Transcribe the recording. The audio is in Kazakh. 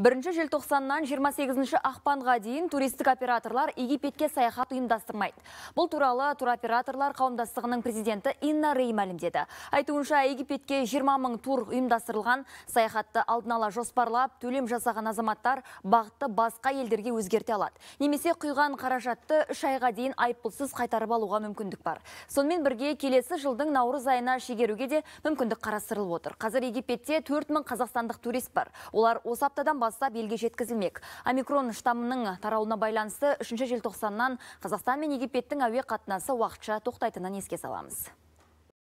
бірінші желтоқсаннан 28 ақпанға дейін туристік операторлар египетке саяхат ұйымдастырмайды бұл туралы туроператорлар қауымдастығының президенті инна рей мәлімдеді айтуынша египетке 20 мың тур ұйымдастырылған саяхатты алдын ала жоспарлап төлем жасаған азаматтар бағытты басқа елдерге өзгерте алады немесе құйған қаражатты үш айға дейін айыппұлсыз қайтарып алуға мүмкіндік бар сонымен бірге келесі жылдың наурыз айына шегеруге де мүмкіндік қарастырылып отыр қазір египетте төрт мың қазақстандық турист бар олар осы аптадан бастап елге жеткізілмек. Омикрон штамының тарауына байланысты 3 желтоқсаннан Қазақстан мен Египеттің әуе қатынасы уақытша тоқтайтынан еске саламыз.